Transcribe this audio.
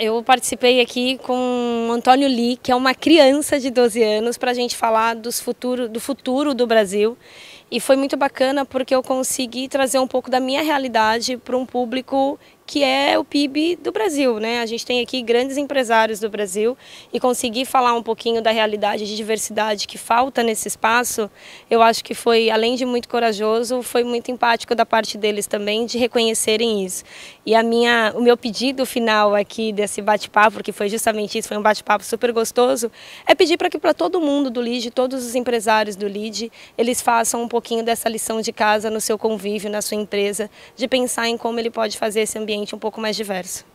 eu participei aqui com o Antônio Lee, que é uma criança de 12 anos, para a gente falar dos futuro, do futuro do Brasil. E foi muito bacana porque eu consegui trazer um pouco da minha realidade para um público que é o PIB do Brasil. Né? A gente tem aqui grandes empresários do Brasil e conseguir falar um pouquinho da realidade de diversidade que falta nesse espaço, eu acho que foi, além de muito corajoso, foi muito empático da parte deles também de reconhecerem isso. E a minha, o meu pedido final aqui desse bate-papo, que foi justamente isso, foi um bate-papo super gostoso, é pedir para que para todo mundo do LID, todos os empresários do LID, eles façam um pouquinho dessa lição de casa no seu convívio, na sua empresa, de pensar em como ele pode fazer esse ambiente ambiente um pouco mais diverso.